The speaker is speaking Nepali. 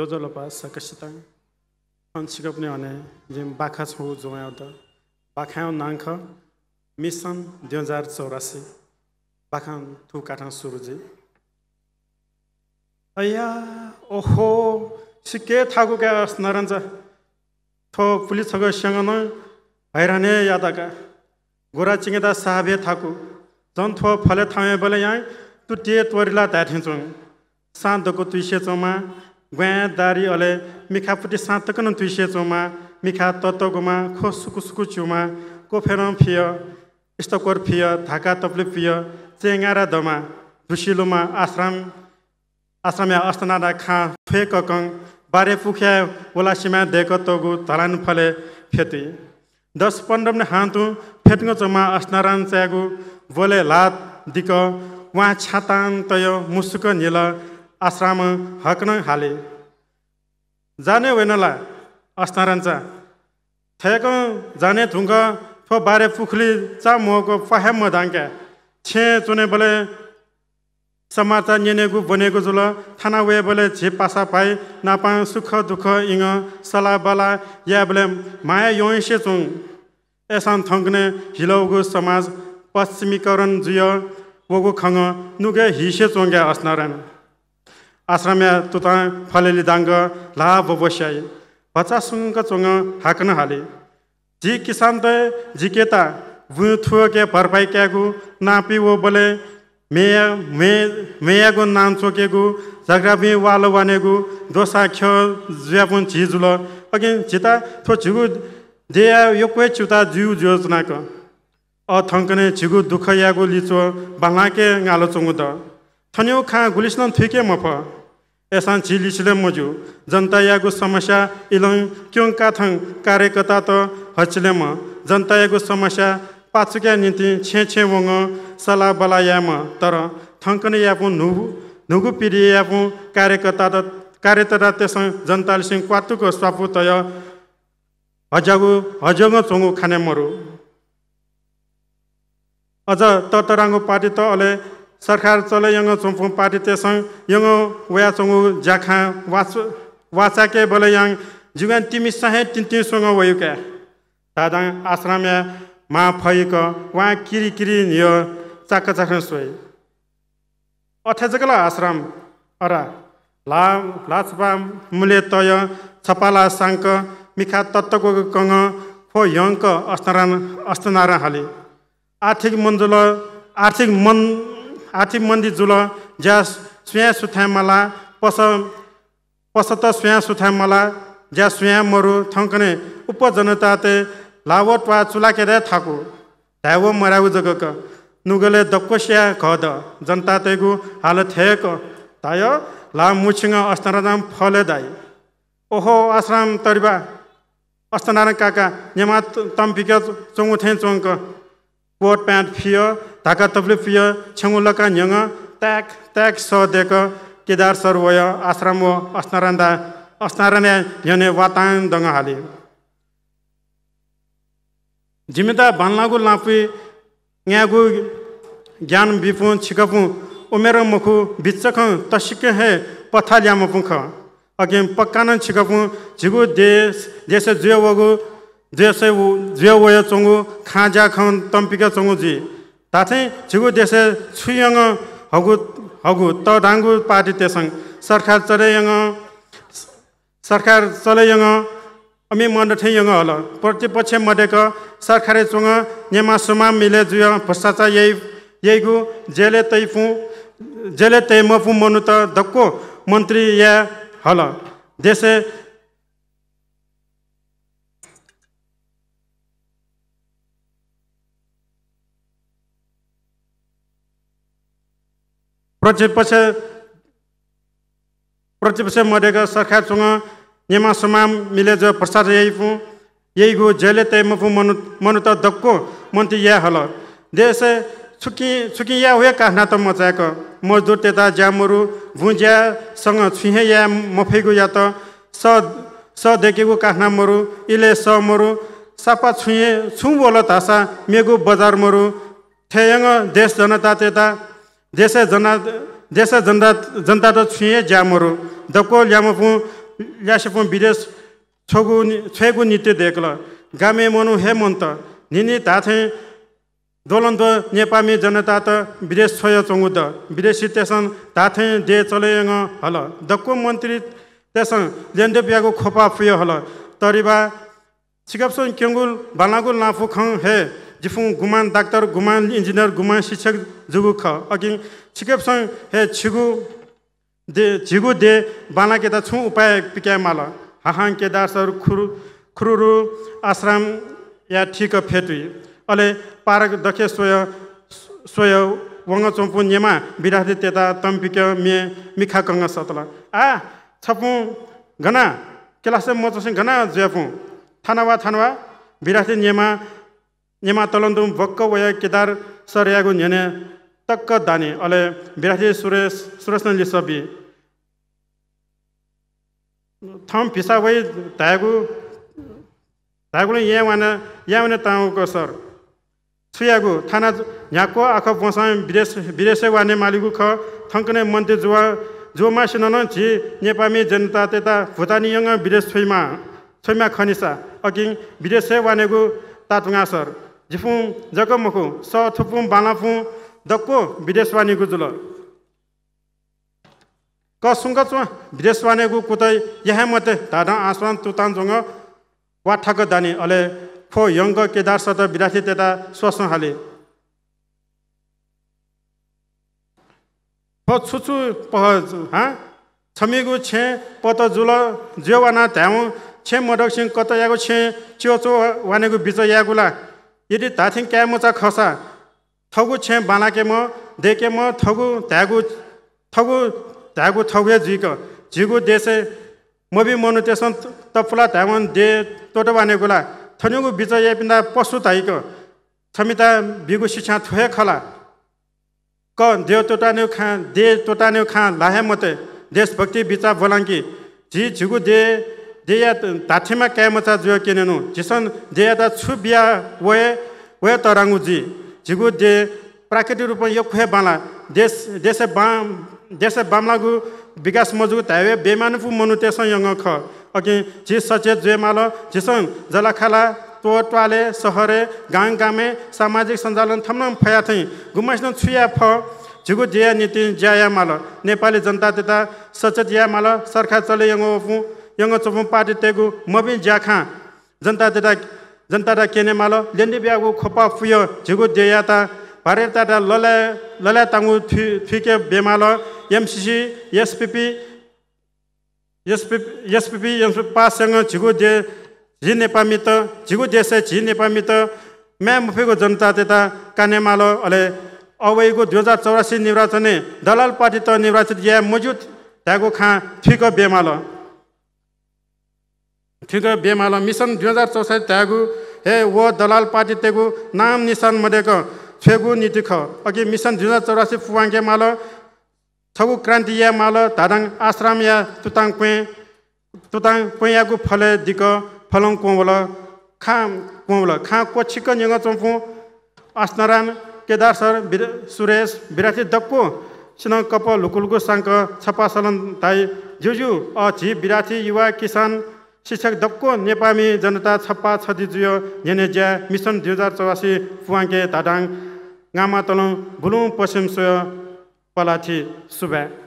जो जो लकेसिता सिका पनि भने जे बाखा छु जो त बाख्या नाङख मिसन दुई हजार चौरासी बाखाङ थु काठा सुरुजी अया ओहो सिके थाकु क्या नारान्छ थो पुलिसँग न हैरने यादाका गोरा चिँदा साहबे थाकु झन् थो फले बले बोले यहाँ तुटे तोरिला तार्थिन्छौँ सान्तको तुइसेचोमा गु दारी अले मिखापट्टि सान्तकन थुसे चोमा मिखा तत्तो गोमा खो सुकुसुकु चुमा कोफेरो फियो इस्टकोर फिय धाका तप्लु पियो चेँगा धमा धुसिलोमा आश्रम आश्रममा अस्ता खाँ फे कङ बारे पुख्या ओलासीमा सिमा तगु धरान फले फेते दस पन्ध्र पनि हाँथ फेत चोमा अस्नारा बोले लात दिक उहाँ छातान तय मुसुक निल आश्रम हक्न हाले जाने होइनला अस्तारान्चा थेक जाने थुङ्क फो बारे पुखली चा मोको म धाङ्क्या छे चुने बोले समाचार निनेगु बनेको जुल थाना वे बोले झे पासा पाए नापा सुख दुःख इङ सला बला या बोले माया योइसे चुङ एसान थङ्कने हिलौगु समाज पश्चिमीकरण जुय वगु खङ नुगे हिसे चोङ्ग्या अस्नारायण आश्रम्या तोता फलेली दाङ्ग लाभ बच्चा सुँग चोङ हाक्न हाले जी किसान त झिकेता वु थुके भरपाइ भरपाई क्यागु नापी ओ बले मेया मे मेयागु नाम चोकेगु झगडा बि वालो बनेगु दोसा ख्यो ज्यापुन झिजुल अघि झिता थो झिगु देया यो कोही चुता जिउ जोजनाको अ थङ्कने झिगु दुःख यागु लिचो बालाके गालो चुङ्गु त थन्यो खा गुलिस्न थुके मफ एसांची लिचले मजु जनता यागु समस्या इलङ क्यों काथङ कार्यकर्ता त हचलेम जनता यागु समस्या पाचुक्या निम्ति छे छे वङ सला बला तर थङ्कने यापु नुगु नुगु पिरिए यापु कार्यकर्ता त कार्यतता त्यसङ जनतालेसँग क्वातुको स्वापु तय हजागु हजङ चोङ्गु खाने मरु अझ ततराङ्गु पार्टी त अले सरकार चले यङ चोम्फु पार्टी तेसङ यङ वया चङ जाखा वाच वाचाके बोले यङ जुगान तिमी सहे तिन्तिसँग वयुका दादाङ आश्रम या मा फैक वा किरी किरी नियो चाक चाख सोय अठाजकला आश्रम अरा ला लाचपा मुले तय छपाला साङ्क मिखा तत्त्वको कङ खो यङ्क अस्तनारा अस्तनारा हाले आर्थिक मन्जुल आर्थिक मन आथि मन्दी जुल ज्या स्वया सुथ्यामला पस पसत स्वया सुथ्यामला ज्या स्वया मरु थङ्कने उपजनता ते लावट वा चुलाके रे थाकु धाव मराउ जगक नुगले दक्कोस्या खद जनता तेगु हाल थेक ताय ला मुछिङ अस्तराम फले दाई ओहो आश्राम तरिबा अस्तनारायण काका नेमा तम्पिक चोङु थे चोङक कोट पैंट फियो धाका तबले फियो छेंगुला का न्यंगा तैक तैक सो देखो केदार सर वयो आश्रम वो अस्नारंदा अस्नारने न्यने वातायन दंगा हाली जिम्मेदार बनलागु लापी न्यागु ज्ञान बिपुन छिकपुं उमेर मुखु बिचक तशिक है पथा ल्याम देश देश जुसै ऊ चंगो ओयो चोँगु तंपिका चंगो जी झी थागु देशे छुयंग हगु हगु तो डांगु पार्टी त्यसङ सरकार चले य सरकार चले यङ अमी प्रति ठल प्रतिपक्ष का सरकारे चंग निमा सुमा मिले जुय भ्रष्टाचार ये गु जेले तैफु जेले त्यही म फुँ मर्नु त धक्कु मन्त्री या हल देशे प्रतिपक्ष प्रतिपक्ष मरेका सरकारसँग नेमा समाम जो प्रसाद यहीफु यही गु जहिले तै मफु मनु मनु त दक्को मन्त्री या हल देश छुकी छुकी या हुए काना त मचाएको मजदुर त्यता ज्यामरु भुज्यासँग छुहे या मफेगु या त स स देखेको काहना मरु इले स मरु सापा छुए छु बोल तासा मेगु बजार मरु ठेयङ देश जनता त्यता देश जा जनता छुए ज्यामरो दको डमफ ल्यास विदेश छोगु छोगु नृत्य देखल गामे मनु हे मन्त निनी ताथे दोलन दो नेपामी जनता त विदेश छोय द विदेशी तेसन ताथे दे चलेङ हल दको मन्त्री तेसन लेन्डे प्याको खोपा फु हल तरिबा केङ्गुल बानागुल नाफु खं हे jifung guman doctor guman engineer guman shichak jugu kha agin chikep sang he chigu de jigu de bana ke da chu upay pikay mala ha han ke da sar khuru khururu ashram ya thik phetui ale parak dakhe soya soya wanga chompu nyema birahde teta tam pikay me mikha kanga satla a chapu gana kelasem mo gana jefu thanawa thanawa birahde nyema Nima तलदुम भक्क वैया केदार सरयागु नि तक्क दाने अले विराजी सुरेश सुरसनले सुरेशिसा वै धागु यहाँ वा यहाँ तामाङको सर छुयागु थाना न्याको आँखा फोस विदेश वने मालिकु ख थंकने मन्ते जुवा जोमा सिनान छि नेपामी जनता त्यता भुटानियाङ विदेश छोइमा छैमा खनिसा अघिङ विदेशै वनेगु तातुङा सर झिफुङ जगमुखु स थुपुङ बानाफुङ दक्को विदेशवाणीको जुल क सुङ्ग चुवा कुतै यहाँ मते धादा आसवान तुतानसँग वा ठक दानी अले खो यङ्ग केदार सत विरासी त्यता सोच्न हाले फो छुछु पह हा छमिगु छे पत जुल जेवाना वाना ध्याउ छे मडक सिंह कत यागो छे चोचो चो वानेको बिच यागुला यदि धाथिङ क्यामोचा खसा थगु छे बानाकेम म थगु ध्यागु थगु ध्यागु थगुए झिक झिगु देसे मबी मनु त्यसन तपुला ध्यामन दे तोटबाने गुला थन्युगु बिच पिन्दा पशु धाइक छमिता बिगु शिक्षा थुए खला क देव तोटान्यु खा दे तोटान्यु खा लाहे मते देशभक्ति बिचा बोलाङ्की झि झिगु दे जो 제야 다치마 दा छु बिया वे वे 왜 जी झिगु जे प्राकृतिक रूपमा यो खुए बाला देश देश बाम देश बामलागु विकास मजगु तावे बेमानुफु मनु तेसन यङ ख अकि जे सचेत जे माल जिसन जलाखाला तो ट्वाले सहरे गाङ गामे सामाजिक सञ्चालन थम्न फया थै गुमास्न छुया फ झिगु जया नीति जया माल नेपाली जनता त्यता सचेत या माल सरकार चले यङ फु यङ्ग tsofum पार्टी तेगु mabin ज्याखा जनता जनता जनता da केने माल लेन्डे ब्यागु खोपा fuyo झिगु deya ta भारत ता लले लले तांगु थिके बेमाल एमसिसी एसपिपी एसपिपी एसपिपी पाससँग झिगु दे झि नेपामित झिगु देश झि नेपामित म्या मुफेको जनता त्यता मालो अले अवैको दुई हजार चौरासी निर्वाचने दलाल पार्टी त निर्वाचित या मजुत त्यागु खाँ थिके बेमाल थिदो बेमाल मिसन दुई हजार चौसठी त्यागु हे वो दलाल पार्टी तेगु नाम निशान मदेक छेगु नीति ख अघि मिसन दुई हजार चौरासी फुवाङ्गे माल छगु क्रान्ति या माल धादाङ आश्रम या तुताङ क्वे तुताङ क्वेयागु फले दिक फलङ कोवल खा कोवल खा कोछिक न्यङ चम्पु केदार सर सुरेश बिराती दक्पो सिन कप लुकुलगु साङ्क छपा सलन ताई जुजु अ झी बिराती युवा किसान Shishak dhokko Nepami janata chappa chadi zuyo nyene jya mission 2084 fuwaanke tadang ngama tolong gulung posim suyo palati